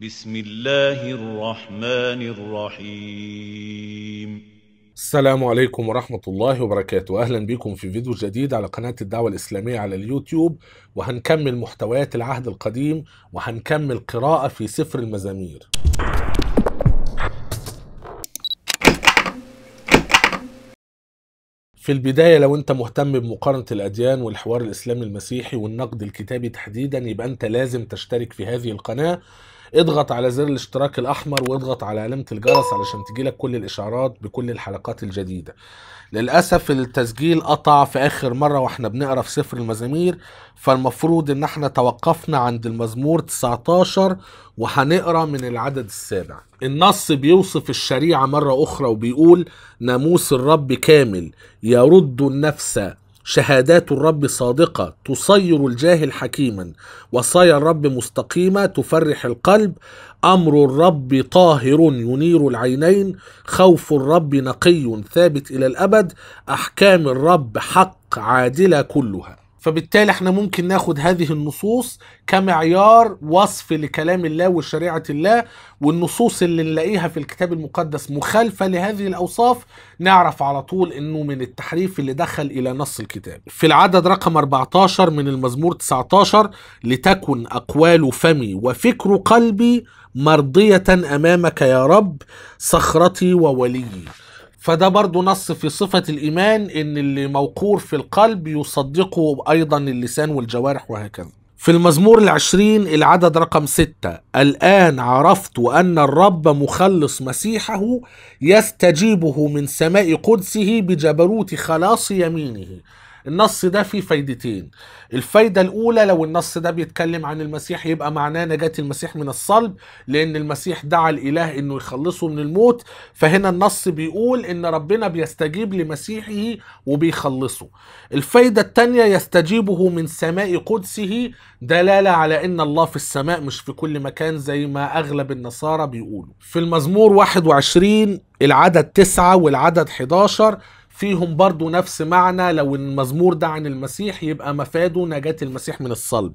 بسم الله الرحمن الرحيم السلام عليكم ورحمة الله وبركاته أهلا بكم في فيديو جديد على قناة الدعوة الإسلامية على اليوتيوب وهنكمل محتويات العهد القديم وهنكمل قراءة في سفر المزامير في البداية لو أنت مهتم بمقارنة الأديان والحوار الإسلامي المسيحي والنقد الكتابي تحديدا يبقى أنت لازم تشترك في هذه القناة اضغط على زر الاشتراك الاحمر واضغط على علامه الجرس علشان تجيلك كل الاشعارات بكل الحلقات الجديده للاسف التسجيل قطع في اخر مره واحنا بنقرا في سفر المزامير فالمفروض ان احنا توقفنا عند المزمور 19 وهنقرا من العدد السابع النص بيوصف الشريعه مره اخرى وبيقول ناموس الرب كامل يرد النفس شهادات الرب صادقة تصير الجاهل حكيما وصايا الرب مستقيمة تفرح القلب أمر الرب طاهر ينير العينين خوف الرب نقي ثابت إلى الأبد أحكام الرب حق عادلة كلها فبالتالي احنا ممكن ناخد هذه النصوص كمعيار وصف لكلام الله وشريعة الله والنصوص اللي نلاقيها في الكتاب المقدس مخالفة لهذه الأوصاف نعرف على طول انه من التحريف اللي دخل إلى نص الكتاب في العدد رقم 14 من المزمور 19 لتكن أقوال فمي وفكر قلبي مرضية أمامك يا رب صخرتي ووليي فده برضو نص في صفة الإيمان إن اللي موقور في القلب يصدقه أيضا اللسان والجوارح وهكذا في المزمور العشرين العدد رقم ستة الآن عرفت أن الرب مخلص مسيحه يستجيبه من سماء قدسه بجبروت خلاص يمينه النص ده فيه فايدتين الفايدة الأولى لو النص ده بيتكلم عن المسيح يبقى معناه نجاة المسيح من الصلب لأن المسيح دعا الإله إنه يخلصه من الموت فهنا النص بيقول إن ربنا بيستجيب لمسيحه وبيخلصه الفايدة التانية يستجيبه من سماء قدسه دلالة على إن الله في السماء مش في كل مكان زي ما أغلب النصارى بيقولوا في المزمور 21 العدد 9 والعدد 11 فيهم برضو نفس معنى لو المزمور ده عن المسيح يبقى مفاده نجاة المسيح من الصلب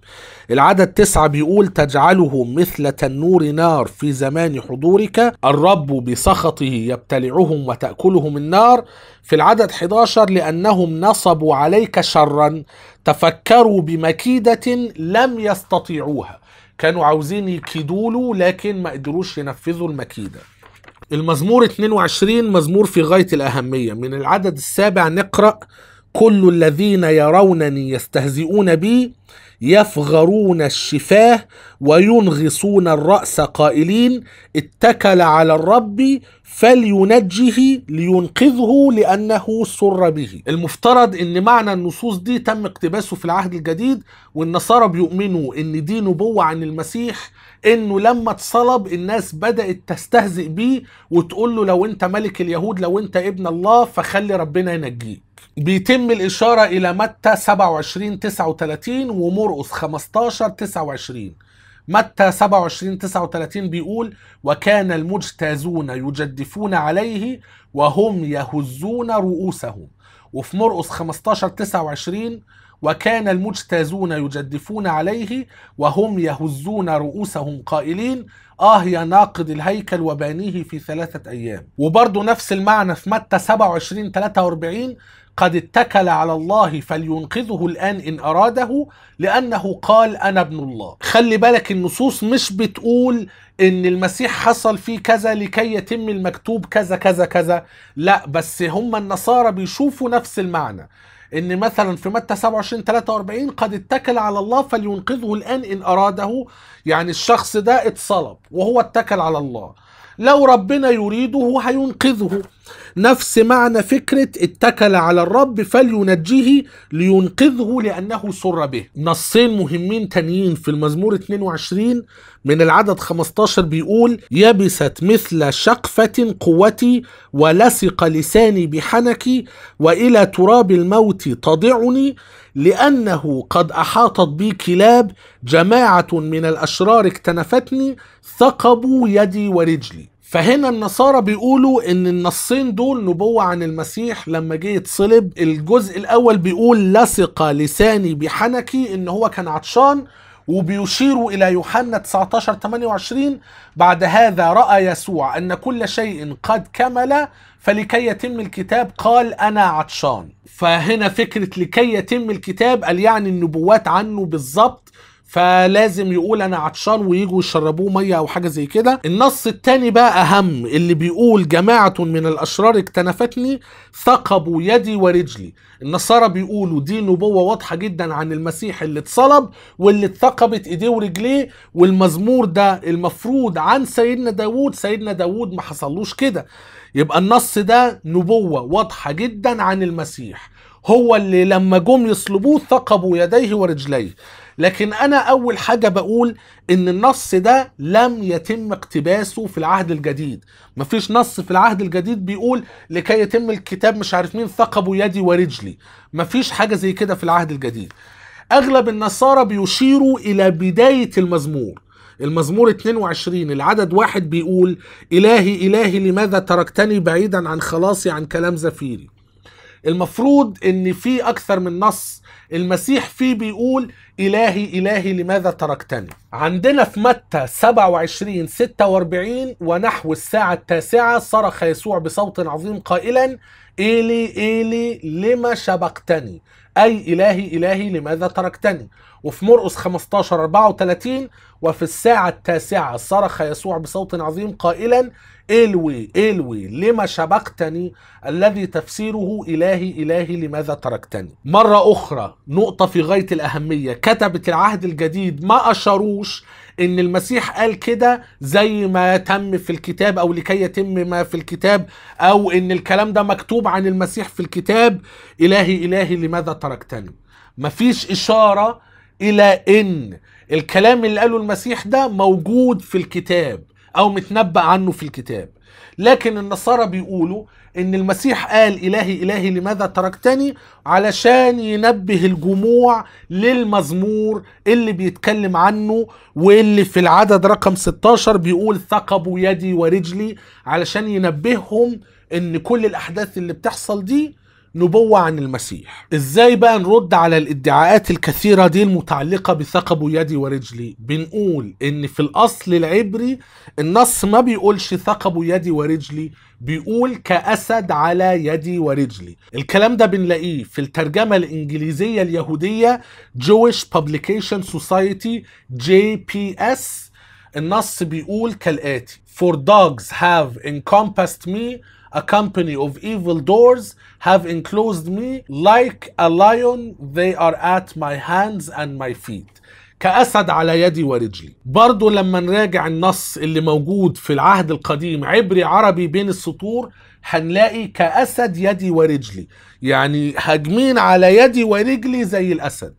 العدد تسعة بيقول تجعله مثل تنور نار في زمان حضورك الرب بسخطه يبتلعهم وتأكلهم النار في العدد 11 لأنهم نصبوا عليك شرا تفكروا بمكيدة لم يستطيعوها كانوا عاوزين يكيدوا له لكن ما قدروش ينفذوا المكيده المزمور 22 مزمور في غاية الأهمية من العدد السابع نقرأ كل الذين يرونني يستهزئون بي يفغرون الشفاه وينغصون الرأس قائلين اتكل على الرب فلينجه لينقذه لأنه سر به المفترض أن معنى النصوص دي تم اقتباسه في العهد الجديد والنصارى بيؤمنوا أن دي نبوة عن المسيح أنه لما اتصلب الناس بدأت تستهزئ بيه وتقول له لو أنت ملك اليهود لو أنت ابن الله فخلي ربنا ينجيك بيتم الإشارة إلى متى 27 39 ومرقص 15 29 متى 27 39 بيقول وكان المجتازون يجدفون عليه وهم يهزون رؤوسهم وفي مرقص 15 29 وكان المجتازون يجدفون عليه وهم يهزون رؤوسهم قائلين آه يا ناقد الهيكل وبانيه في ثلاثة أيام وبرضه نفس المعنى في متى 27 43 قد اتكل على الله فلينقذه الآن إن أراده لأنه قال أنا ابن الله خلي بالك النصوص مش بتقول إن المسيح حصل فيه كذا لكي يتم المكتوب كذا كذا كذا لا بس هم النصارى بيشوفوا نفس المعنى ان مثلا في متى 27 43 قد اتكل على الله فلينقذه الان ان اراده يعني الشخص ده اتصلب وهو اتكل على الله لو ربنا يريده هينقذه نفس معنى فكرة اتكل على الرب فلينجيه لينقذه لأنه سر به نصين مهمين تانيين في المزمور 22 من العدد 15 بيقول يبست مثل شقفة قوتي ولصق لساني بحنكي وإلى تراب الموت تضعني لأنه قد أحاطت بي كلاب جماعة من الأشرار اكتنفتني ثقبوا يدي ورجلي فهنا النصارى بيقولوا ان النصين دول نبوة عن المسيح لما جه يتصلب الجزء الاول بيقول لصق لساني بحنكي ان هو كان عطشان وبيشير الى يوحنا 19 28 بعد هذا راى يسوع ان كل شيء قد كمل فلكي يتم الكتاب قال انا عطشان فهنا فكره لكي يتم الكتاب قال يعني النبوات عنه بالظبط فلازم يقول انا عطشان ويجوا يشربوه ميه او حاجه زي كده النص التاني بقى اهم اللي بيقول جماعه من الاشرار اكتنفتني ثقبوا يدي ورجلي النصارى بيقولوا دي نبوه واضحه جدا عن المسيح اللي اتصلب واللي اتثقبت ايديه ورجليه والمزمور ده المفروض عن سيدنا داوود سيدنا داوود ما حصلوش كده يبقى النص ده نبوه واضحه جدا عن المسيح هو اللي لما جم يصلبوه ثقبوا يديه ورجليه لكن انا اول حاجه بقول ان النص ده لم يتم اقتباسه في العهد الجديد مفيش نص في العهد الجديد بيقول لكي يتم الكتاب مش عارف مين ثقبوا يدي ورجلي مفيش حاجه زي كده في العهد الجديد اغلب النصارى بيشيروا الى بدايه المزمور المزمور 22 العدد واحد بيقول إلهي إلهي لماذا تركتني بعيدا عن خلاصي عن كلام زفيري المفروض ان في اكثر من نص المسيح فيه بيقول إلهي إلهي لماذا تركتني عندنا في متى 27 46 ونحو الساعة التاسعة صرخ يسوع بصوت عظيم قائلا إيلي إيلي لما شبقتني أي إلهي إلهي لماذا تركتني وفي مرقس 15 34 وفي الساعة التاسعة صرخ يسوع بصوت عظيم قائلا إلوي إلوي لما شبقتني الذي تفسيره إلهي إلهي لماذا تركتني مرة أخرى نقطة في غاية الأهمية كتبت العهد الجديد ما أشروش ان المسيح قال كده زي ما تم في الكتاب او لكي يتم ما في الكتاب او ان الكلام ده مكتوب عن المسيح في الكتاب الهي الهي لماذا تركتني مفيش اشاره الى ان الكلام اللي قاله المسيح ده موجود في الكتاب او متنبأ عنه في الكتاب لكن النصارى بيقولوا ان المسيح قال الهي الهي لماذا تركتني علشان ينبه الجموع للمزمور اللي بيتكلم عنه واللي في العدد رقم 16 بيقول ثقبوا يدي ورجلي علشان ينبههم ان كل الاحداث اللي بتحصل دي نبوة عن المسيح ازاي بقى نرد على الادعاءات الكثيرة دي المتعلقة بثقب يدي ورجلي بنقول ان في الاصل العبري النص ما بيقولش ثقب يدي ورجلي بيقول كأسد على يدي ورجلي الكلام ده بنلاقيه في الترجمة الإنجليزية اليهودية Jewish Publication Society JPS النص بيقول كالآتي For dogs have encompassed me A company of evil doors have enclosed me like a lion they are at my hands and my feet كأسد على يدي ورجلي برضو لما نراجع النص اللي موجود في العهد القديم عبري عربي بين السطور هنلاقي كأسد يدي ورجلي يعني هاجمين على يدي ورجلي زي الأسد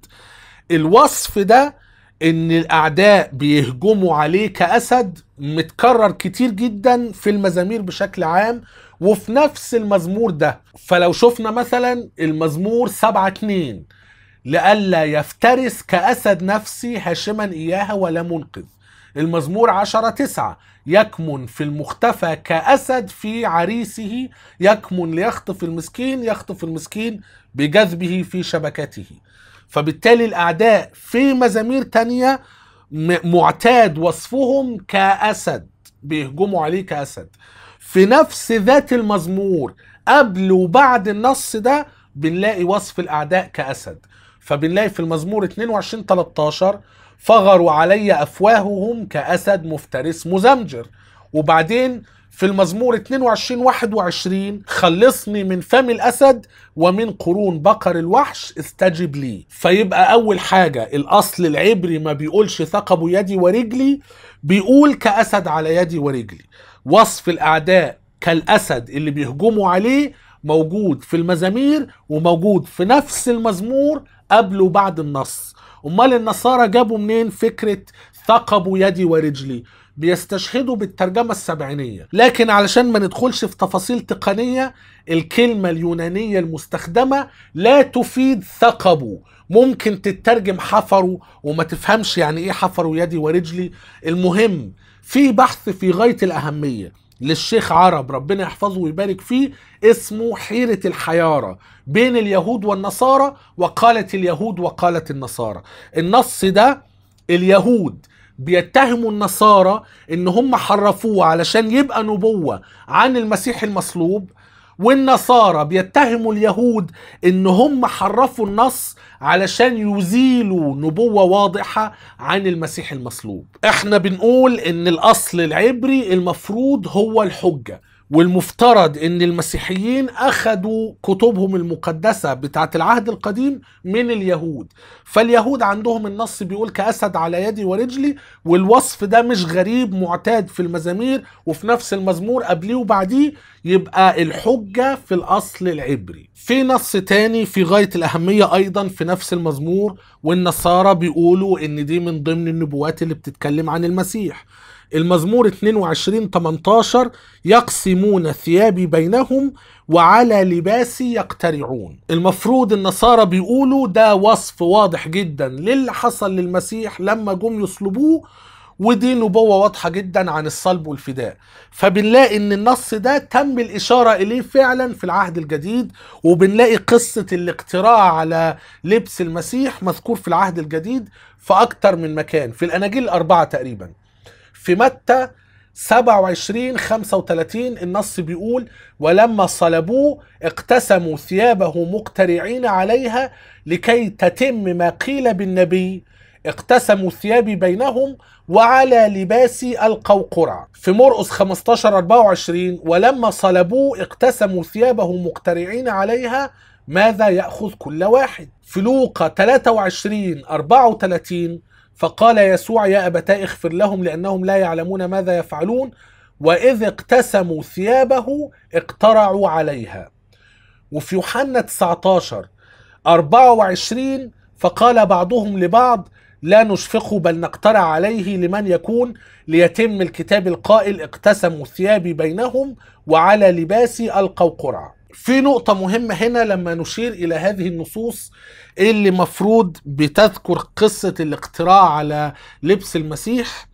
الوصف ده ان الاعداء بيهجموا عليه كاسد متكرر كتير جدا في المزامير بشكل عام وفي نفس المزمور ده فلو شفنا مثلا المزمور 7 2 لئلا يفترس كأسد نفسي هاشما إياها ولا منقذ المزمور عشرة تسعة يكمن في المختفى كأسد في عريسه يكمن ليخطف المسكين يخطف المسكين بجذبه في شبكته فبالتالي الأعداء في مزامير تانية معتاد وصفهم كأسد بيهجموا عليه كأسد في نفس ذات المزمور قبل وبعد النص ده بنلاقي وصف الاعداء كاسد فبنلاقي في المزمور 22 13 فغروا علي افواههم كاسد مفترس مزمجر وبعدين في المزمور 22 21 خلصني من فم الاسد ومن قرون بقر الوحش استجب لي فيبقى اول حاجه الاصل العبري ما بيقولش ثقب يدي ورجلي بيقول كاسد على يدي ورجلي وصف الاعداء كالاسد اللي بيهجموا عليه موجود في المزامير وموجود في نفس المزمور قبل وبعد النص امال النصارى جابوا منين فكره ثقبوا يدي ورجلي بيستشهدوا بالترجمة السبعينية لكن علشان ما ندخلش في تفاصيل تقنية الكلمة اليونانية المستخدمة لا تفيد ثقبوا ممكن تترجم حفروا وما تفهمش يعني ايه حفروا يدي ورجلي المهم في بحث في غايه الاهميه للشيخ عرب ربنا يحفظه ويبارك فيه اسمه حيرة الحيارة بين اليهود والنصارى وقالت اليهود وقالت النصارى النص ده اليهود بيتهموا النصارى ان هم حرفوه علشان يبقى نبوة عن المسيح المصلوب والنصارى بيتهموا اليهود ان هم حرفوا النص علشان يزيلوا نبوة واضحة عن المسيح المصلوب احنا بنقول ان الاصل العبري المفروض هو الحجة والمفترض ان المسيحيين اخدوا كتبهم المقدسه بتاعه العهد القديم من اليهود فاليهود عندهم النص بيقول كاسد على يدي ورجلي والوصف ده مش غريب معتاد في المزامير وفي نفس المزمور قبليه وبعديه يبقى الحجة في الأصل العبري في نص تاني في غاية الأهمية أيضا في نفس المزمور والنصارى بيقولوا إن دي من ضمن النبوات اللي بتتكلم عن المسيح المزمور 22 18 يقسمون ثيابي بينهم وعلى لباسي يقترعون المفروض النصارى بيقولوا ده وصف واضح جدا للي حصل للمسيح لما جم يصلبوه ودي نبوة واضحة جدا عن الصلب والفداء فبنلاقي ان النص ده تم الاشارة اليه فعلا في العهد الجديد وبنلاقي قصة الاقتراع على لبس المسيح مذكور في العهد الجديد في اكتر من مكان في الاناجيل الاربعة تقريبا في متى 27 35 النص بيقول ولما صلبوه اقتسموا ثيابه مقترعين عليها لكي تتم ما قيل بالنبي اقتسموا ثيابي بينهم وعلى لباسي القوقرة في مرقس 15 24 ولما صلبوه اقتسموا ثيابه مقترعين عليها ماذا يأخذ كل واحد في لوقا 23 34 فقال يسوع يا أبتاه اغفر لهم لأنهم لا يعلمون ماذا يفعلون وإذ اقتسموا ثيابه اقترعوا عليها وفي يوحنا 19 24 فقال بعضهم لبعض لا نشفقه بل نقترع عليه لمن يكون ليتم الكتاب القائل اقتسموا ثيابي بينهم وعلى لباسي ألقوا قرعة في نقطة مهمة هنا لما نشير إلى هذه النصوص اللي مفروض بتذكر قصة الاقتراع على لبس المسيح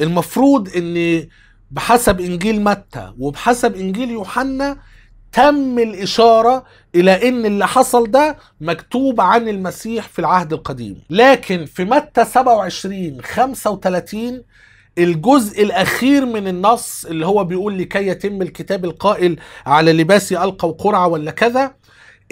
المفروض ان بحسب انجيل متى وبحسب انجيل يوحنا تم الإشارة إلى إن اللي حصل ده مكتوب عن المسيح في العهد القديم لكن في متى 27 35 الجزء الأخير من النص اللي هو بيقول لكي يتم الكتاب القائل على لباسي ألقوا قرعة ولا كذا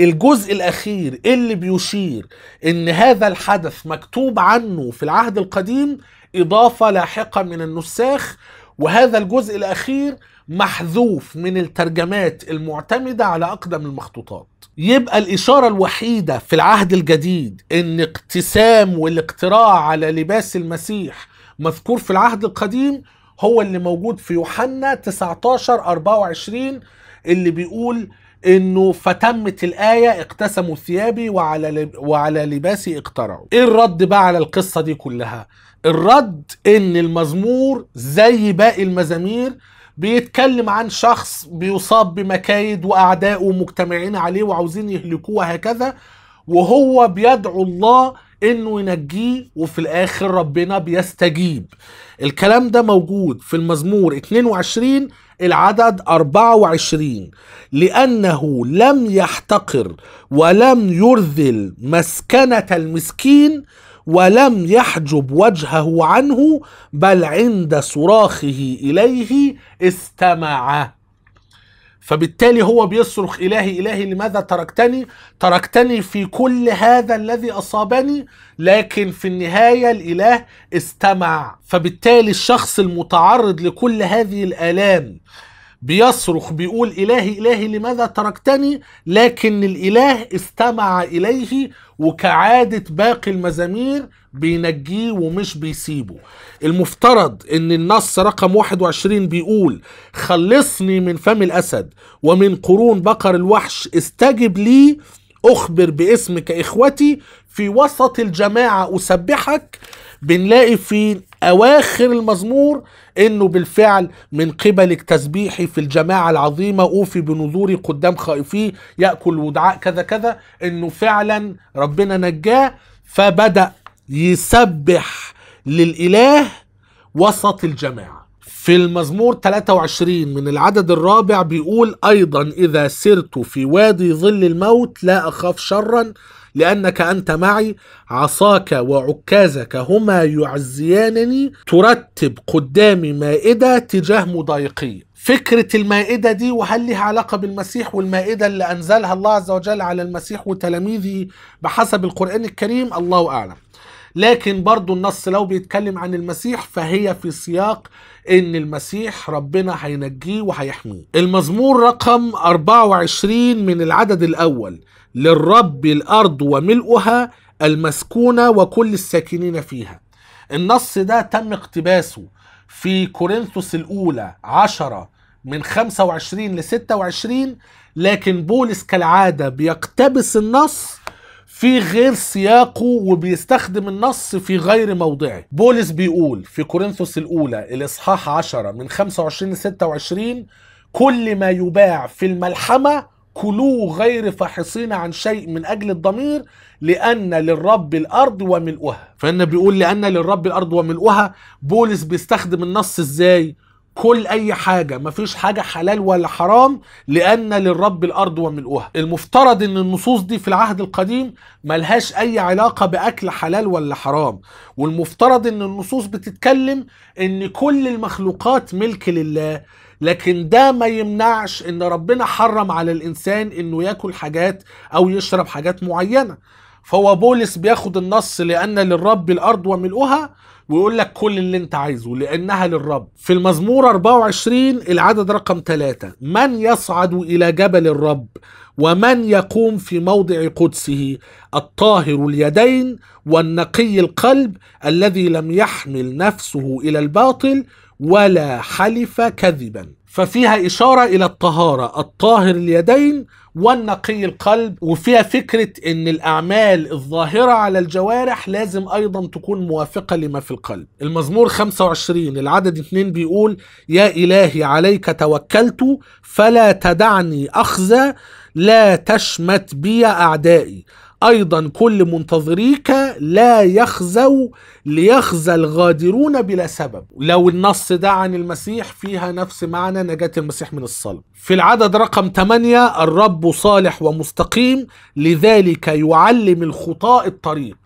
الجزء الأخير اللي بيشير إن هذا الحدث مكتوب عنه في العهد القديم إضافة لاحقة من النساخ وهذا الجزء الأخير محذوف من الترجمات المعتمدة على أقدم المخطوطات يبقى الإشارة الوحيدة في العهد الجديد إن اقتسام والاقتراع على لباس المسيح مذكور في العهد القديم هو اللي موجود في يوحنا 19 24 اللي بيقول انه فتمت الايه اقتسموا ثيابي وعلى لب... وعلى لباسي اقترعوا ايه الرد بقى على القصه دي كلها الرد ان المزمور زي باقي المزامير بيتكلم عن شخص بيصاب بمكايد واعدائه مجتمعين عليه وعاوزين يهلكوه وهكذا وهو بيدعو الله انه ينجيه وفي الاخر ربنا بيستجيب الكلام ده موجود في المزمور 22 العدد 24 لانه لم يحتقر ولم يرذل مسكنه المسكين ولم يحجب وجهه عنه بل عند صراخه اليه استمع فبالتالي هو بيصرخ إلهي إلهي لماذا تركتني تركتني في كل هذا الذي أصابني لكن في النهاية الإله استمع فبالتالي الشخص المتعرض لكل هذه الآلام بيصرخ بيقول إلهي إلهي لماذا تركتني لكن الإله استمع إليه وكعادة باقي المزامير بينجيه ومش بيسيبه المفترض ان النص رقم 21 بيقول خلصني من فم الأسد ومن قرون بقر الوحش استجب لي أخبر باسمك إخوتي في وسط الجماعة أسبحك بنلاقي في اواخر المزمور انه بالفعل من قبلك تسبيحي في الجماعه العظيمه اوفي بنذوري قدام خائفي ياكل ودعاء كذا كذا انه فعلا ربنا نجاه فبدا يسبح للاله وسط الجماعه في المزمور 23 من العدد الرابع بيقول ايضا اذا سرت في وادي ظل الموت لا اخاف شرا لأنك أنت معي عصاك وعكازك هما يعزيانني ترتب قدامي مائدة تجاه مضايقي فكرة المائدة دي وهل لها علاقة بالمسيح والمائدة اللي أنزلها الله عز وجل على المسيح وتلاميذه بحسب القرآن الكريم الله أعلم لكن برضو النص لو بيتكلم عن المسيح فهي في سياق ان المسيح ربنا هينجيه وهيحميه المزمور رقم 24 من العدد الاول للرب الأرض وملؤها المسكونة وكل الساكنين فيها النص ده تم اقتباسه في كورنثوس الأولى عشرة من 25 ل 26 لكن بولس كالعادة بيقتبس النص في غير سياقه وبيستخدم النص في غير موضعه بولس بيقول في كورنثوس الأولى الإصحاح 10 من 25 ل 26 كل ما يباع في الملحمة كلوا غير فاحصين عن شيء من اجل الضمير لان للرب الارض وملؤها فان بيقول لان للرب الارض وملؤها بولس بيستخدم النص ازاي كل اي حاجة مفيش حاجة حلال ولا حرام لان للرب الارض وملؤها المفترض ان النصوص دي في العهد القديم ملهاش اي علاقة باكل حلال ولا حرام والمفترض ان النصوص بتتكلم ان كل المخلوقات ملك لله لكن ده ما يمنعش ان ربنا حرم على الانسان انه ياكل حاجات او يشرب حاجات معينه فهو بولس بياخد النص لان للرب الارض وملؤها ويقول لك كل اللي انت عايزه لانها للرب في المزمور 24 العدد رقم 3 من يصعد الى جبل الرب ومن يقوم في موضع قدسه الطاهر اليدين والنقي القلب الذي لم يحمل نفسه الى الباطل ولا حلف كذبا ففيها إشارة إلى الطهارة الطاهر اليدين والنقي القلب وفيها فكرة أن الأعمال الظاهرة على الجوارح لازم أيضا تكون موافقة لما في القلب المزمور 25 العدد 2 بيقول يا إلهي عليك توكلت فلا تدعني أخزى لا تشمت بي أعدائي أيضا كل منتظريك لا يخزوا ليخزى الغادرون بلا سبب لو النص ده عن المسيح فيها نفس معنى نجاة المسيح من الصلب في العدد رقم 8 الرب صالح ومستقيم لذلك يعلم الخطاء الطريق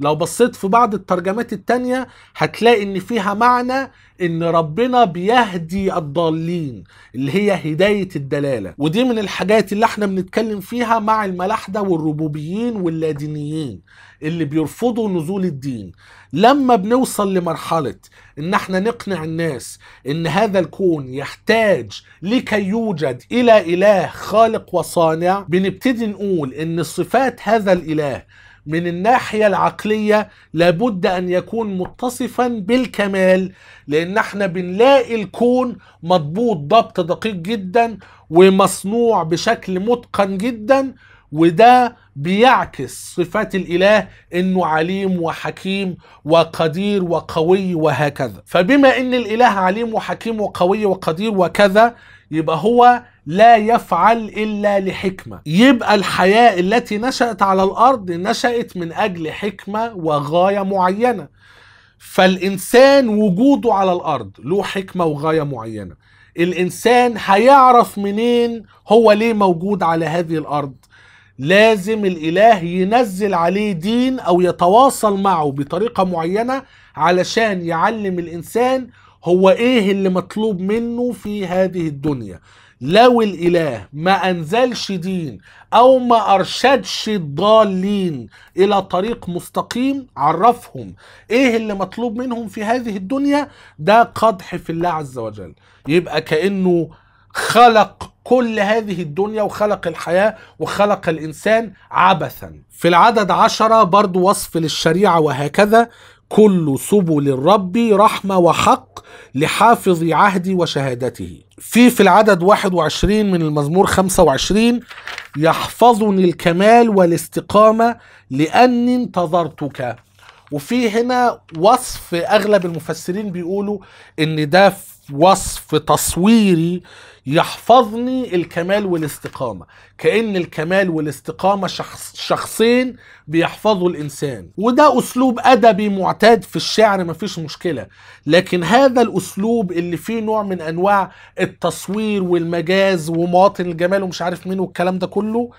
لو بصيت في بعض الترجمات التانية هتلاقي ان فيها معنى ان ربنا بيهدي الضالين اللي هي هداية الدلالة ودي من الحاجات اللي احنا بنتكلم فيها مع الملاحدة والربوبيين واللادينيين اللي بيرفضوا نزول الدين لما بنوصل لمرحلة ان احنا نقنع الناس ان هذا الكون يحتاج لكي يوجد الى اله خالق وصانع بنبتدي نقول ان صفات هذا الاله من الناحية العقلية لابد أن يكون متصفا بالكمال لأن احنا بنلاقي الكون مضبوط ضبط دقيق جدا ومصنوع بشكل متقن جدا وده بيعكس صفات الاله انه عليم وحكيم وقدير وقوي وهكذا فبما ان الاله عليم وحكيم وقوي وقدير وكذا يبقى هو لا يفعل إلا لحكمة يبقى الحياة التي نشأت على الأرض نشأت من أجل حكمة وغاية معينة فالإنسان وجوده على الأرض له حكمة وغاية معينة الإنسان هيعرف منين هو ليه موجود على هذه الأرض لازم الإله ينزل عليه دين أو يتواصل معه بطريقة معينة علشان يعلم الإنسان هو إيه اللي مطلوب منه في هذه الدنيا لو الاله ما انزلش دين او ما ارشدش الضالين الى طريق مستقيم عرفهم ايه اللي مطلوب منهم في هذه الدنيا ده قدح في الله عز وجل يبقى كانه خلق كل هذه الدنيا وخلق الحياة وخلق الإنسان عبثا في العدد عشرة برضو وصف للشريعة وهكذا كل سبل الرب رحمة وحق لحافظ عهدي وشهادته في في العدد 21 من المزمور 25 يحفظني الكمال والاستقامة لأني انتظرتك وفي هنا وصف أغلب المفسرين بيقولوا إن ده وصف تصويري يحفظني الكمال والاستقامة كأن الكمال والاستقامة شخص شخصين بيحفظوا الإنسان وده أسلوب أدبي معتاد في الشعر مفيش مشكلة لكن هذا الأسلوب اللي فيه نوع من أنواع التصوير والمجاز ومواطن الجمال ومش عارف مين والكلام ده كله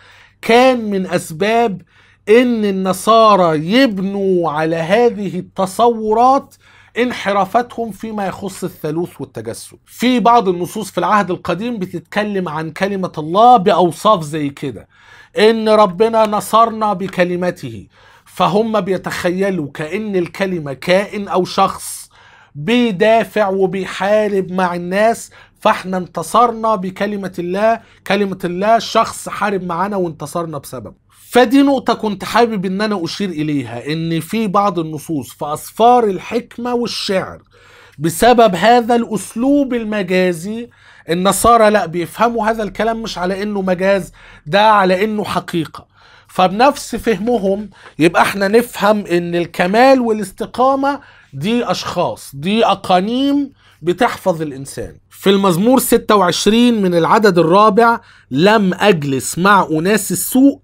كان من أسباب إن النصارى يبنوا على هذه التصورات انحرافاتهم فيما يخص الثالوث والتجسد في بعض النصوص في العهد القديم بتتكلم عن كلمة الله بأوصاف زي كده إن ربنا نصرنا بكلمته فهم بيتخيلوا كأن الكلمة كائن أو شخص بيدافع وبيحارب مع الناس فاحنا انتصرنا بكلمة الله كلمة الله شخص حارب معانا وانتصرنا بسببه فدي نقطة كنت حابب إن أنا أشير إليها إن في بعض النصوص في أسفار الحكمة والشعر بسبب هذا الأسلوب المجازي النصارى لا بيفهموا هذا الكلام مش على إنه مجاز ده على إنه حقيقة فبنفس فهمهم يبقى احنا نفهم ان الكمال والاستقامة دي اشخاص دي اقانيم بتحفظ الانسان في المزمور 26 من العدد الرابع لم اجلس مع اناس السوء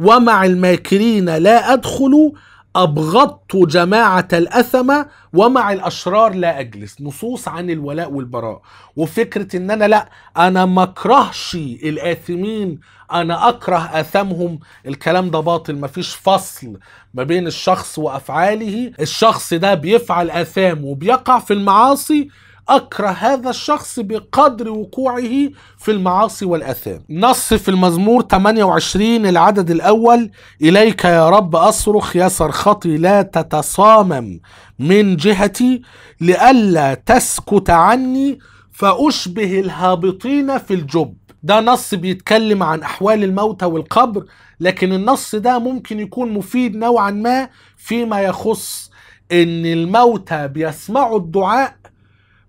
ومع الماكرين لا أدخل أبغضت جماعة الأثمة ومع الأشرار لا أجلس نصوص عن الولاء والبراء وفكرة إن أنا لا أنا ما أكرهش الآثمين أنا أكره آثامهم الكلام ده باطل مفيش فصل ما بين الشخص وأفعاله الشخص ده بيفعل آثام وبيقع في المعاصي أكره هذا الشخص بقدر وقوعه في المعاصي والأثام نص في المزمور 28 العدد الأول إليك يا رب أصرخ يا صرختي لا تتصامم من جهتي لئلا تسكت عني فأشبه الهابطين في الجب ده نص بيتكلم عن أحوال الموتى والقبر لكن النص ده ممكن يكون مفيد نوعا ما فيما يخص ان الموتى بيسمعوا الدعاء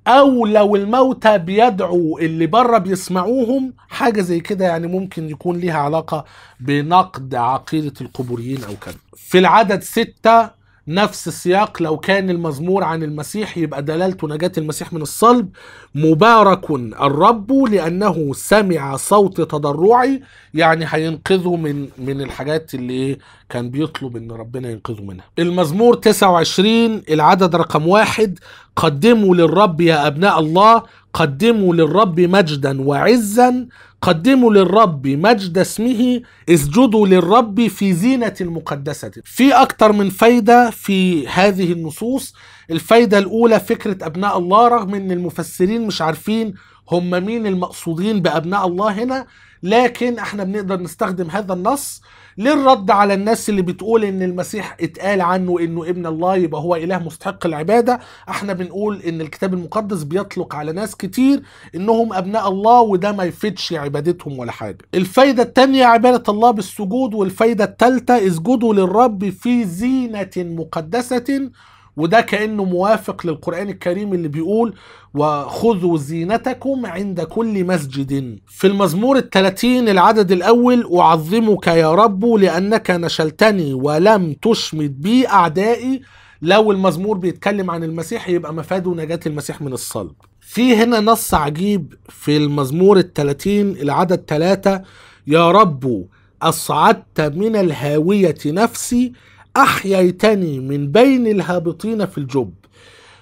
او لو الموتى بيدعوا اللي بره بيسمعوهم حاجه زي كده يعني ممكن يكون ليها علاقه بنقد عقيده القبوريين او كده في العدد ستة نفس السياق لو كان المزمور عن المسيح يبقى دلالته نجاة المسيح من الصلب مبارك الرب لأنه سمع صوت تضرعي يعني هينقذه من من الحاجات اللي إيه، كان بيطلب ان ربنا ينقذه منها المزمور 29 العدد رقم واحد قدموا للرب يا ابناء الله قدموا للرب مجدا وعزا قدموا للرب مجد اسمه اسجدوا للرب في زينة مقدسة في أكتر من فايدة في هذه النصوص الفايدة الأولى فكرة أبناء الله رغم أن المفسرين مش عارفين هم مين المقصودين بأبناء الله هنا لكن احنا بنقدر نستخدم هذا النص ليه الرد على الناس اللي بتقول ان المسيح اتقال عنه انه ابن الله يبقى هو اله مستحق العباده احنا بنقول ان الكتاب المقدس بيطلق على ناس كتير انهم ابناء الله وده ما يفيدش عبادتهم ولا حاجه الفايده الثانيه عباده الله بالسجود والفايده الثالثه اسجدوا للرب في زينه مقدسه وده كانه موافق للقران الكريم اللي بيقول وخذوا زينتكم عند كل مسجد في المزمور الثلاثين العدد الاول اعظمك يا رب لانك نشلتني ولم تشمت بي اعدائي لو المزمور بيتكلم عن المسيح يبقى مفاده نجاة المسيح من الصلب في هنا نص عجيب في المزمور الثلاثين العدد ثلاثة يا رب أصعدت من الهاوية نفسي أحييتني من بين الهابطين في الجب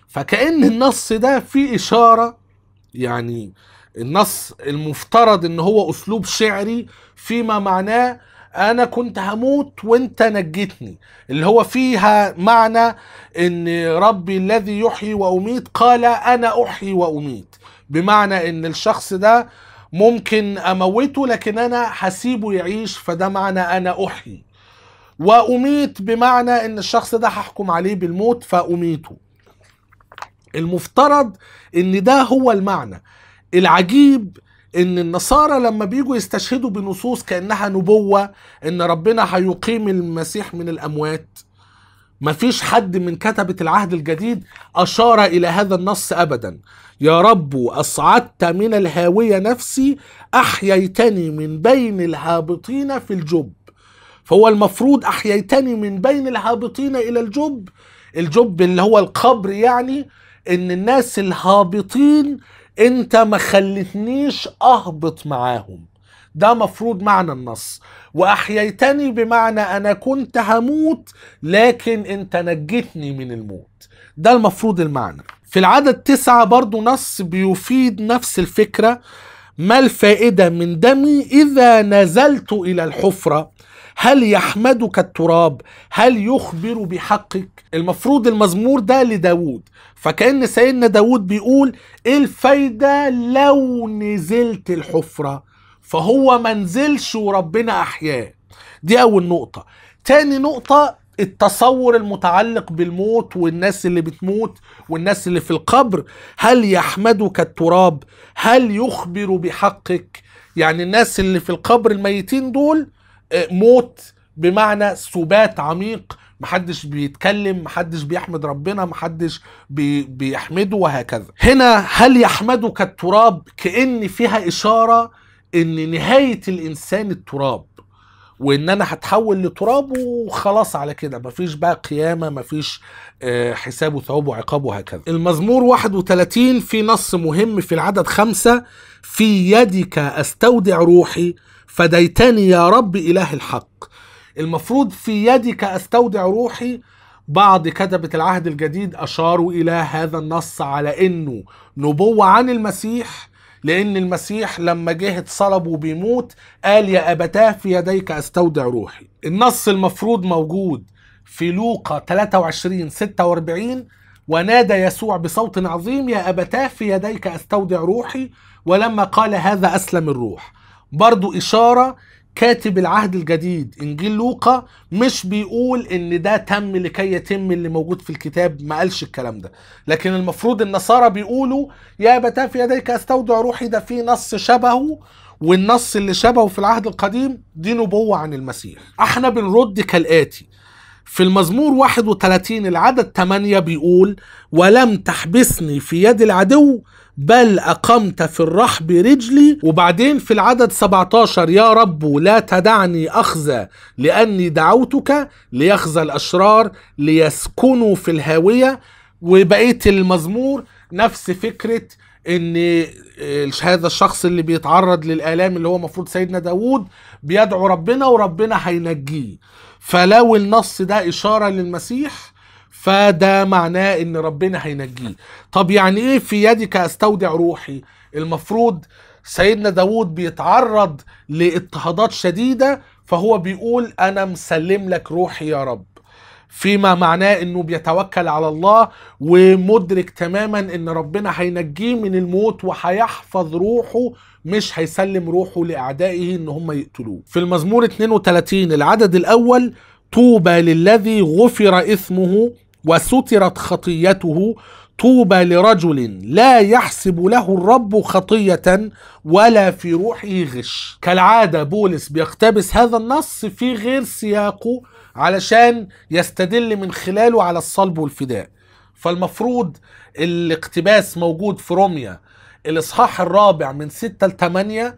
فكأن النص ده فيه إشارة يعني النص المفترض ان هو اسلوب شعري فيما معناه انا كنت هموت وانت نجيتني اللي هو فيها معنى ان ربي الذي يحيي واميت قال انا احيي واميت بمعنى ان الشخص ده ممكن اموته لكن انا هسيبه يعيش فده معنى انا احيي وأميت بمعنى إن الشخص ده هحكم عليه بالموت فأميته المفترض إن ده هو المعنى العجيب ان النصارى لما بيجوا يستشهدوا بنصوص كانها نبوه ان ربنا هيقيم المسيح من الاموات مفيش حد من كتبه العهد الجديد اشار الى هذا النص ابدا يا رب اصعدت من الهاويه نفسي احييتني من بين الهابطين في الجب فهو المفروض أحييتني من بين الهابطين إلى الجب الجب اللي هو القبر يعني إن الناس الهابطين أنت ما خلتنيش أهبط معاهم ده مفروض معنى النص وأحييتني بمعنى أنا كنت هموت لكن أنت نجتني من الموت ده المفروض المعنى في العدد تسعة برضو نص بيفيد نفس الفكرة ما الفائدة من دمي إذا نزلت إلى الحفرة هل يحمدك التراب هل يخبر بحقك المفروض المزمور ده لداود فكأن سيدنا داود بيقول ايه الفايدة لو نزلت الحفرة فهو منزلش وربنا احياه دي اول نقطة تاني نقطة التصور المتعلق بالموت والناس اللي بتموت والناس اللي في القبر هل يحمدك التراب هل يخبر بحقك يعني الناس اللي في القبر الميتين دول آه، موت بمعنى سبات عميق محدش بيتكلم محدش بيحمد ربنا محدش بي بيحمده وهكذا هنا هل يحمدك التراب كأن فيها إشارة ان نهاية الإنسان التراب وان انا هتحول لتراب وخلاص على كده مفيش بقى قيامه مفيش آه، حساب وثواب وعقاب وهكذا المزمور 31 في نص مهم في العدد خمسة في يدك استودع روحي فديتني يا رب إله الحق المفروض في يدك أستودع روحي بعض كتبة العهد الجديد أشاروا إلى هذا النص على إنه نبوة عن المسيح لأن المسيح لما جه اتصلب وبيموت قال يا أبتاه في يديك أستودع روحي النص المفروض موجود في لوقا 23 46 ونادى يسوع بصوت عظيم يا أبتاه في يديك أستودع روحي ولما قال هذا أسلم الروح برضو إشارة كاتب العهد الجديد انجيل لوقا مش بيقول ان ده تم لكي يتم اللي موجود في الكتاب ما قالش الكلام ده لكن المفروض النصارى بيقولوا يا بتا في يديك استودع روحي ده في نص شبهه والنص اللي شبهه في العهد القديم دي نبوة عن المسيح احنا بنرد كالآتي في المزمور 31 العدد 8 بيقول ولم تحبسني في يد العدو بل أقمت في الرحب رجلي وبعدين في العدد 17 يا رب لا تدعني أخزى لأني دعوتك ليخزى الأشرار ليسكنوا في الهاوية وبقية المزمور نفس فكرة ان آه، هذا الشخص اللي بيتعرض للآلام اللي هو المفروض سيدنا داود بيدعو ربنا وربنا هينجيه فلو النص ده إشارة للمسيح فده معناه ان ربنا هينجيه طب يعني ايه في يدك استودع روحي المفروض سيدنا داود بيتعرض لاضطهادات شديدة فهو بيقول انا مسلم لك روحي يا رب فيما معناه انه بيتوكل على الله ومدرك تماما ان ربنا هينجيه من الموت وهيحفظ روحه مش هيسلم روحه لأعدائه إن هم يقتلوه في المزمور 32 العدد الأول طوبى للذي غفر إثمه وسترت خطيته طوبى لرجل لا يحسب له الرب خطية ولا في روحه غش كالعادة بولس بيقتبس هذا النص في غير سياقه علشان يستدل من خلاله على الصلب والفداء فالمفروض الاقتباس موجود في روميا الإصحاح الرابع من ستة لثمانية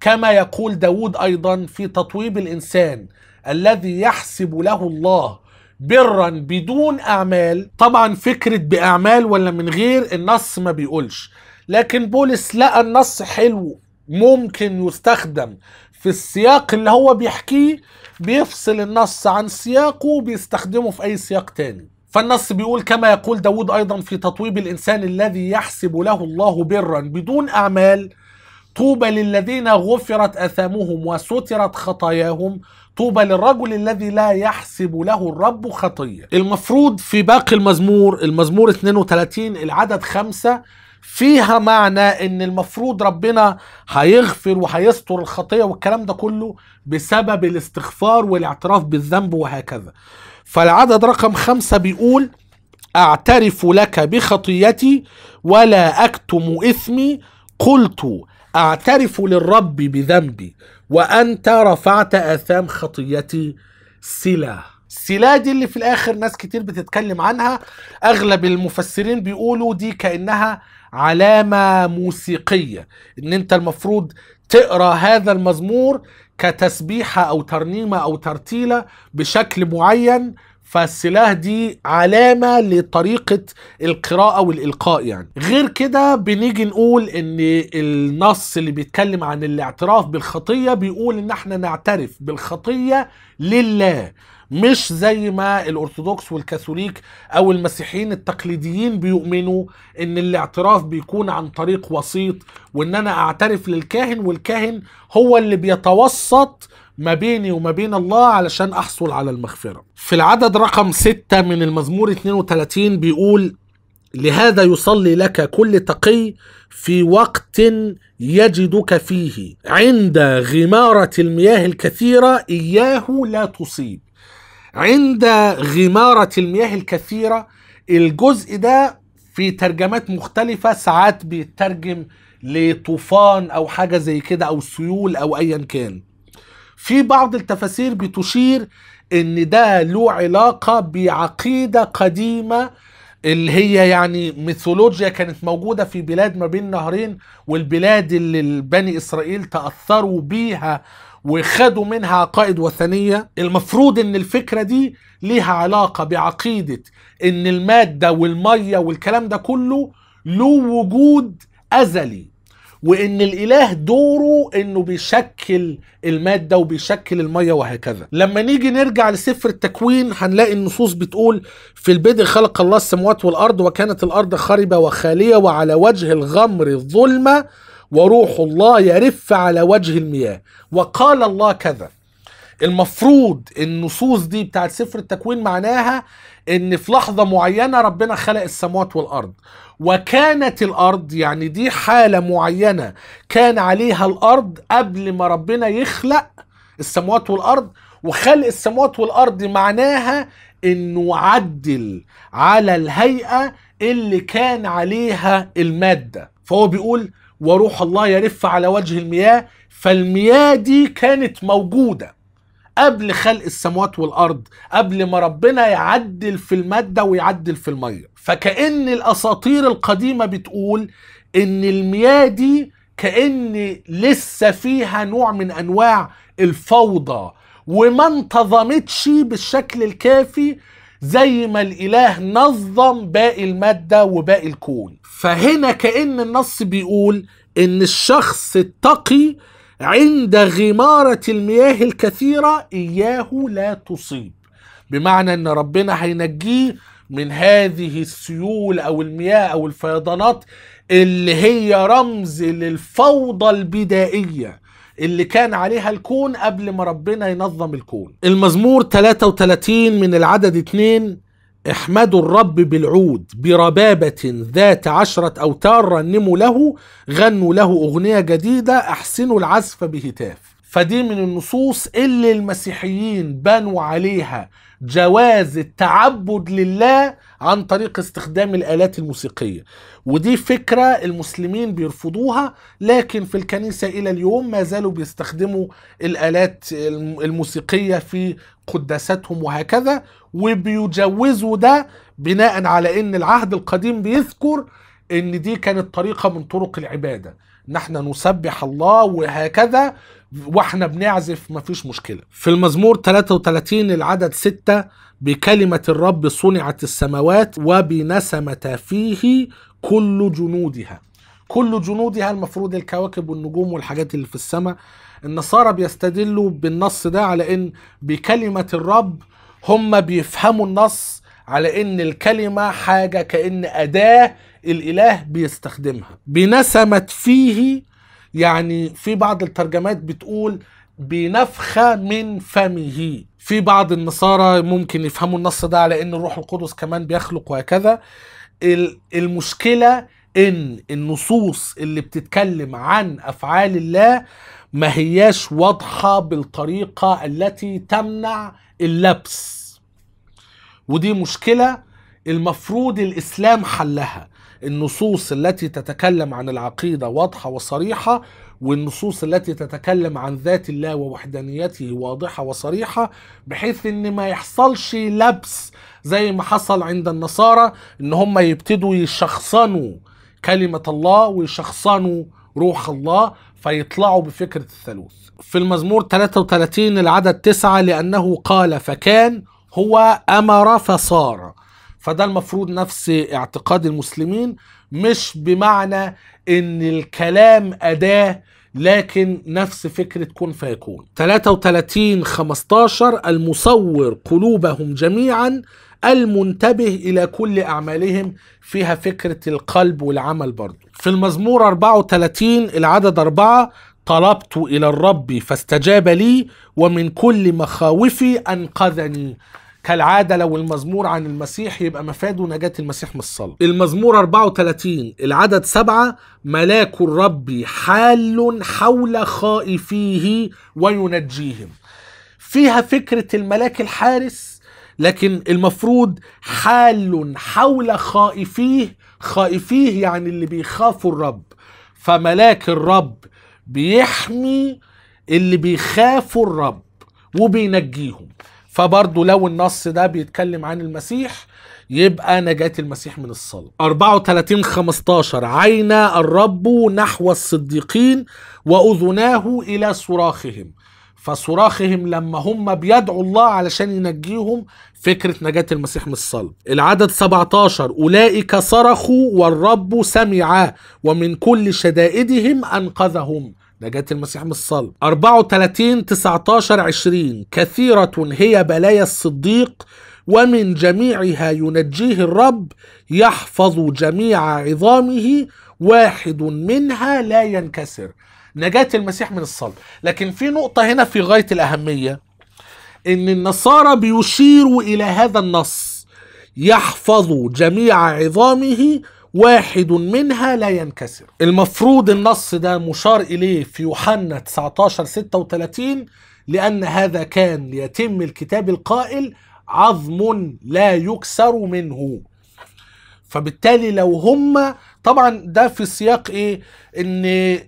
كما يقول داود أيضا في تطويب الإنسان الذي يحسب له الله برا بدون أعمال طبعا فكرة بأعمال ولا من غير النص ما بيقولش لكن بولس لقى النص حلو ممكن يستخدم في السياق اللي هو بيحكيه بيفصل النص عن سياقه وبيستخدمه في أي سياق تاني فالنص بيقول كما يقول داود أيضا في تطويب الإنسان الذي يحسب له الله برا بدون أعمال طوبى للذين غفرت أثامهم وسترت خطاياهم طوبى للرجل الذي لا يحسب له الرب خطية المفروض في باقي المزمور المزمور 32 العدد خمسة فيها معنى ان المفروض ربنا هيغفر وهيستر الخطية والكلام ده كله بسبب الاستغفار والاعتراف بالذنب وهكذا فالعدد رقم خمسة بيقول أعترف لك بخطيتي ولا أكتم إثمي قلت أعترف للرب بذنبي وأنت رفعت آثام خطيتي سلا سلا دي اللي في الاخر ناس كتير بتتكلم عنها اغلب المفسرين بيقولوا دي كانها علامة موسيقية ان انت المفروض تقرا هذا المزمور كتسبيحة او ترنيمة او ترتيلة بشكل معين فالسلاح دي علامة لطريقة القراءة والإلقاء يعني غير كده بنيجي نقول ان النص اللي بيتكلم عن الاعتراف بالخطية بيقول ان احنا نعترف بالخطية لله مش زي ما الارثوذكس والكاثوليك او المسيحيين التقليديين بيؤمنوا ان الاعتراف بيكون عن طريق وسيط وان انا اعترف للكاهن والكاهن هو اللي بيتوسط ما بيني وما بين الله علشان أحصل على المغفرة في العدد رقم ستة من المزمور 32 بيقول لهذا يصلي لك كل تقي في وقت يجدك فيه عند غمارة المياه الكثيرة إياه لا تصيب عند غمارة المياه الكثيرة الجزء ده في ترجمات مختلفة ساعات بيترجم لطوفان أو حاجة زي كده أو سيول أو أيا كان في بعض التفاسير بتشير ان ده له علاقة بعقيدة قديمة اللي هي يعني ميثولوجيا كانت موجودة في بلاد ما بين نهرين والبلاد اللي بني إسرائيل تأثروا بيها وخدوا منها عقائد وثنية المفروض ان الفكرة دي ليها علاقة بعقيدة ان المادة والمية والكلام ده كله له وجود أزلي وان الاله دوره انه بيشكل الماده وبيشكل الميه وهكذا لما نيجي نرجع لسفر التكوين هنلاقي النصوص بتقول في البدء خلق الله السماوات والارض وكانت الارض خربه وخاليه وعلى وجه الغمر الظلمه وروح الله يرف على وجه المياه وقال الله كذا المفروض النصوص دي بتاعت سفر التكوين معناها ان في لحظه معينه ربنا خلق السماوات والارض وكانت الارض يعني دي حاله معينه كان عليها الارض قبل ما ربنا يخلق السماوات والارض وخلق السماوات والارض معناها انه عدل على الهيئه اللي كان عليها الماده فهو بيقول وروح الله يرف على وجه المياه فالمياه دي كانت موجوده قبل خلق السموات والارض قبل ما ربنا يعدل في الماده ويعدل في الميه فكأن الاساطير القديمه بتقول ان المياه دي كأن لسه فيها نوع من انواع الفوضى وما انتظمتش بالشكل الكافي زي ما الاله نظم باقي الماده وباقي الكون فهنا كأن النص بيقول ان الشخص التقي عند غمارة المياه الكثيرة إياه لا تصيب بمعنى أن ربنا هينجيه من هذه السيول أو المياه أو الفيضانات اللي هي رمز للفوضى البدائية اللي كان عليها الكون قبل ما ربنا ينظم الكون المزمور 33 من العدد 2 احمدوا الرب بالعود بربابة ذات عشرة أوتار رنموا له غنوا له أغنية جديدة أحسنوا العزف بهتاف فدي من النصوص اللي المسيحيين بنوا عليها جواز التعبد لله عن طريق استخدام الآلات الموسيقية ودي فكرة المسلمين بيرفضوها لكن في الكنيسة إلى اليوم ما زالوا بيستخدموا الآلات الموسيقية في قداساتهم وهكذا وبيجوزوا ده بناء على أن العهد القديم بيذكر أن دي كانت طريقة من طرق العبادة نحن نسبح الله وهكذا واحنا بنعزف مفيش مشكلة في المزمور 33 العدد 6 بكلمة الرب صنعت السماوات وبنسمة فيه كل جنودها كل جنودها المفروض الكواكب والنجوم والحاجات اللي في السماء النصارى بيستدلوا بالنص ده على ان بكلمة الرب هم بيفهموا النص على ان الكلمة حاجة كأن أداة الإله بيستخدمها بنسمت فيه يعني في بعض الترجمات بتقول بنفخة من فمه في بعض النصارى ممكن يفهموا النص ده على ان الروح القدس كمان بيخلق وهكذا المشكلة ان النصوص اللي بتتكلم عن افعال الله ما هياش واضحة بالطريقة التي تمنع اللبس ودي مشكلة المفروض الاسلام حلها النصوص التي تتكلم عن العقيده واضحه وصريحه والنصوص التي تتكلم عن ذات الله ووحدانيته واضحه وصريحه بحيث ان ما يحصلش لبس زي ما حصل عند النصارى ان هم يبتدوا يشخصنوا كلمه الله ويشخصنوا روح الله فيطلعوا بفكره الثالوث. في المزمور 33 العدد 9 لانه قال فكان هو امر فصار فده المفروض نفس اعتقاد المسلمين مش بمعنى ان الكلام اداه لكن نفس فكرة كن فيكون 33 15 المصور قلوبهم جميعا المنتبه إلى كل أعمالهم فيها فكرة القلب والعمل برضو في المزمور 34 العدد 4 طلبت إلى الرب فاستجاب لي ومن كل مخاوفي أنقذني كالعادة لو المزمور عن المسيح يبقى مفاده نجاة المسيح من الصلب المزمور 34 العدد 7 ملاك الرب حال حول خائفيه وينجيهم فيها فكرة الملاك الحارس لكن المفروض حال حول خائفيه خائفيه يعني اللي بيخافوا الرب فملاك الرب بيحمي اللي بيخافوا الرب وبينجيهم فبرضه لو النص ده بيتكلم عن المسيح يبقى نجاة المسيح من الصلب 34 15 عينا الرب نحو الصديقين وأذناه إلى صراخهم فصراخهم لما هم بيدعوا الله علشان ينجيهم فكرة نجاة المسيح من الصلب العدد 17 أولئك صرخوا والرب سمع ومن كل شدائدهم أنقذهم نجاة المسيح من الصلب 34 19 20 كثيرة هي بلايا الصديق ومن جميعها ينجيه الرب يحفظ جميع عظامه واحد منها لا ينكسر نجاة المسيح من الصلب لكن في نقطة هنا في غاية الأهمية إن النصارى بيشيروا إلى هذا النص يحفظ جميع عظامه واحد منها لا ينكسر المفروض النص ده مشار إليه في يوحنا 19 36 لأن هذا كان ليتم الكتاب القائل عظم لا يكسر منه فبالتالي لو هم طبعا ده في سياق ايه ان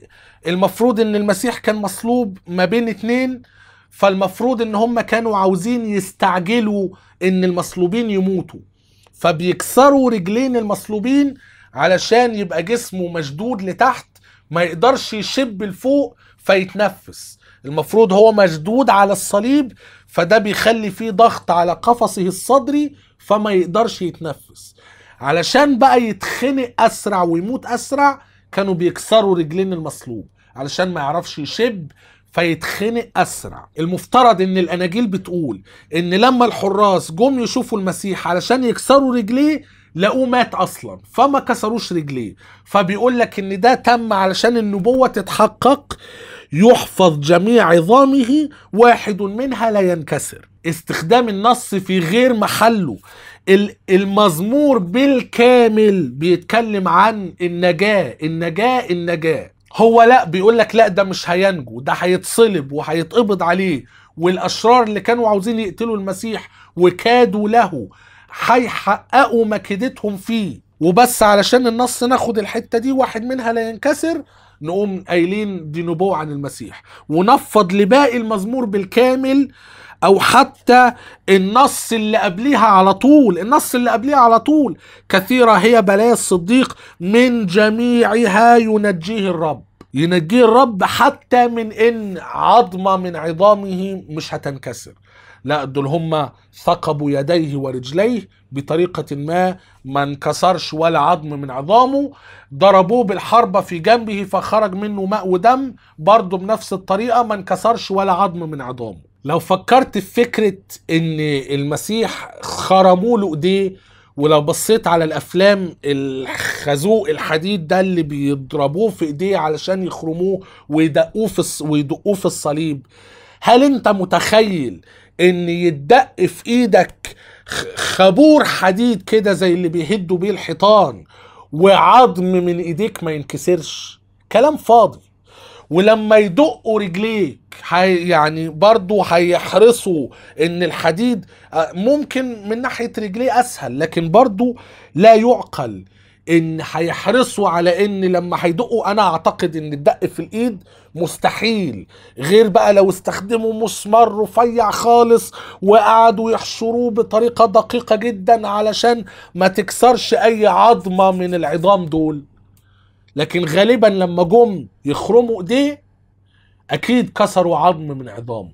المفروض ان المسيح كان مصلوب ما بين اتنين فالمفروض ان هم كانوا عاوزين يستعجلوا ان المصلوبين يموتوا فبيكسروا رجلين المصلوبين علشان يبقى جسمه مشدود لتحت ما يقدرش يشب لفوق فيتنفس المفروض هو مشدود على الصليب فده بيخلي فيه ضغط على قفصه الصدري فما يقدرش يتنفس علشان بقى يتخنق اسرع ويموت اسرع كانوا بيكسروا رجلين المصلوب علشان ما يعرفش يشب فيتخنق اسرع المفترض ان الاناجيل بتقول ان لما الحراس جم يشوفوا المسيح علشان يكسروا رجليه لقوه مات اصلا فما كسروش رجليه فبيقول لك ان ده تم علشان النبوه تتحقق يحفظ جميع عظامه واحد منها لا ينكسر استخدام النص في غير محله المزمور بالكامل بيتكلم عن النجاة النجاة النجاة هو لا بيقول لك لا ده مش هينجو ده هيتصلب وهيتقبض عليه والأشرار اللي كانوا عاوزين يقتلوا المسيح وكادوا له هيحققوا مكيدتهم فيه وبس علشان النص ناخد الحته دي واحد منها لا ينكسر نقوم قايلين دي نبوه عن المسيح ونفض لباقي المزمور بالكامل او حتى النص اللي قبليها على طول النص اللي قبليها على طول كثيره هي بلايا الصديق من جميعها ينجيه الرب ينجيه الرب حتى من ان عظمه من عظامه مش هتنكسر لا دول هم ثقبوا يديه ورجليه بطريقة ما ما انكسرش ولا عظم من عظامه ضربوه بالحربة في جنبه فخرج منه ماء ودم برضه بنفس الطريقة ما انكسرش ولا عظم من عظامه لو فكرت في فكرة ان المسيح خرموا له ايديه ولو بصيت على الافلام الخازوق الحديد ده اللي بيضربوه في ايديه علشان يخرموه ويدقوه في ويدقوه في الصليب هل انت متخيل ان يتدق في ايدك خبور حديد كده زي اللي بيهدوا بيه الحيطان وعظم من ايديك ما ينكسرش كلام فاضي ولما يدقوا رجليك حي يعني برضو هيحرصوا ان الحديد آه، ممكن من ناحية رجليه اسهل لكن برضو لا يعقل ان هيحرصوا على ان لما هيدقوا انا اعتقد ان الدق في الايد مستحيل غير بقى لو استخدموا مسمار رفيع خالص وقعدوا يحشروه بطريقه دقيقه جدا علشان ما تكسرش اي عظمه من العظام دول لكن غالبا لما جم يخرموا ايديه اكيد كسروا عظم من عظامه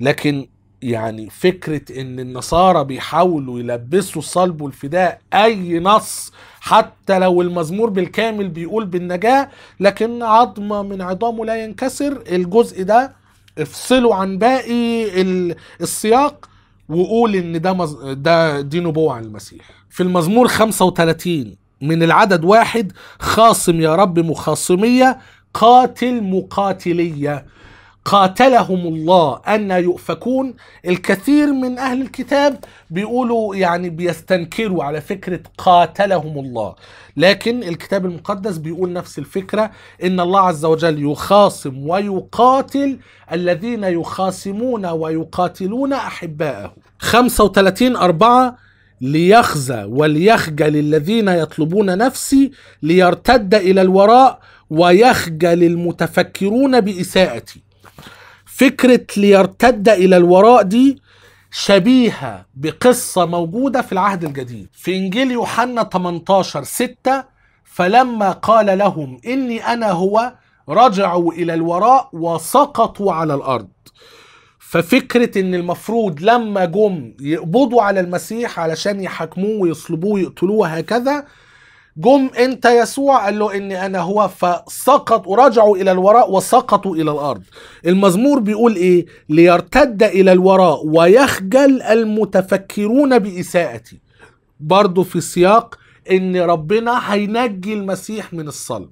لكن يعني فكرة ان النصارى بيحاولوا يلبسوا صلب الفداء اي نص حتى لو المزمور بالكامل بيقول بالنجاة لكن عظمة من عظامه لا ينكسر الجزء ده افصله عن باقي السياق وقول ان ده مز... ده دي نبوة عن المسيح في المزمور 35 من العدد واحد خاصم يا رب مخاصمية قاتل مقاتلية قاتلهم الله أن يؤفكون الكثير من أهل الكتاب بيقولوا يعني بيستنكروا على فكرة قاتلهم الله لكن الكتاب المقدس بيقول نفس الفكرة إن الله عز وجل يخاصم ويقاتل الذين يخاصمون ويقاتلون أحباءه 35 أربعة ليخزى وليخجل الذين يطلبون نفسي ليرتد الى الوراء ويخجل المتفكرون باساءتي فكرة ليرتد إلى الوراء دي شبيهة بقصة موجودة في العهد الجديد في إنجيل يوحنا 18 6 فلما قال لهم إني أنا هو رجعوا إلى الوراء وسقطوا على الأرض ففكرة إن المفروض لما جم يقبضوا على المسيح علشان يحاكموه ويصلبوه ويقتلوه هكذا جم انت يسوع قال له اني انا هو فسقط ورجعوا الى الوراء وسقطوا الى الارض المزمور بيقول ايه ليرتد الى الوراء ويخجل المتفكرون باساءتي برضه في سياق ان ربنا هينجي المسيح من الصلب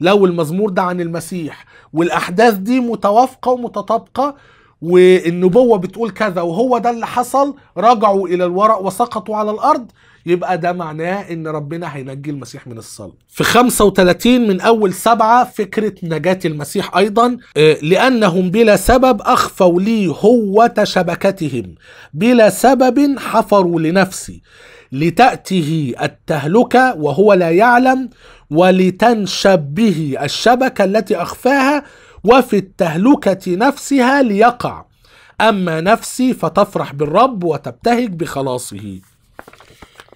لو المزمور ده عن المسيح والاحداث دي متوافقه ومتطابقه والنبوه بتقول كذا وهو ده اللي حصل رجعوا الى الوراء وسقطوا على الارض يبقى ده معناه ان ربنا هينجي المسيح من الصلب في 35 من اول سبعة فكرة نجاة المسيح ايضا آه، لانهم بلا سبب اخفوا لي هوة شبكتهم بلا سبب حفروا لنفسي لتأته التهلكة وهو لا يعلم ولتنشب به الشبكة التي أخفاها وفي التهلكة نفسها ليقع أما نفسي فتفرح بالرب وتبتهج بخلاصه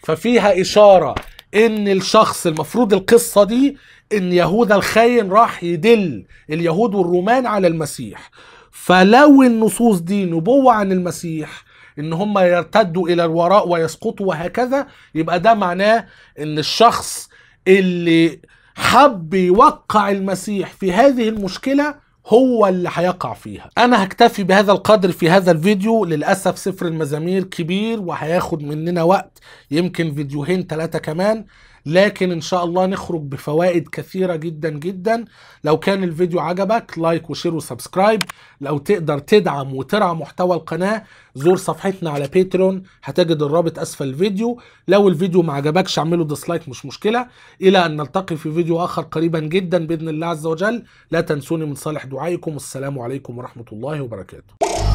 ففيها اشاره ان الشخص المفروض القصه دي ان يهوذا الخاين راح يدل اليهود والرومان على المسيح فلو النصوص دي نبوه عن المسيح ان هم يرتدوا الى الوراء ويسقطوا وهكذا يبقى ده معناه ان الشخص اللي حب يوقع المسيح في هذه المشكله هو اللي هيقع فيها انا هكتفي بهذا القدر في هذا الفيديو للاسف سفر المزامير كبير وهياخد مننا وقت يمكن فيديوهين ثلاثة كمان لكن ان شاء الله نخرج بفوائد كثيره جدا جدا لو كان الفيديو عجبك لايك وشير وسبسكرايب لو تقدر تدعم وترعى محتوى القناه زور صفحتنا على باتريون هتجد الرابط اسفل الفيديو لو الفيديو ما عجبكش اعمله ديسلايك مش مشكله الى ان نلتقي في فيديو اخر قريبا جدا باذن الله عز وجل لا تنسوني من صالح دعائكم والسلام عليكم ورحمه الله وبركاته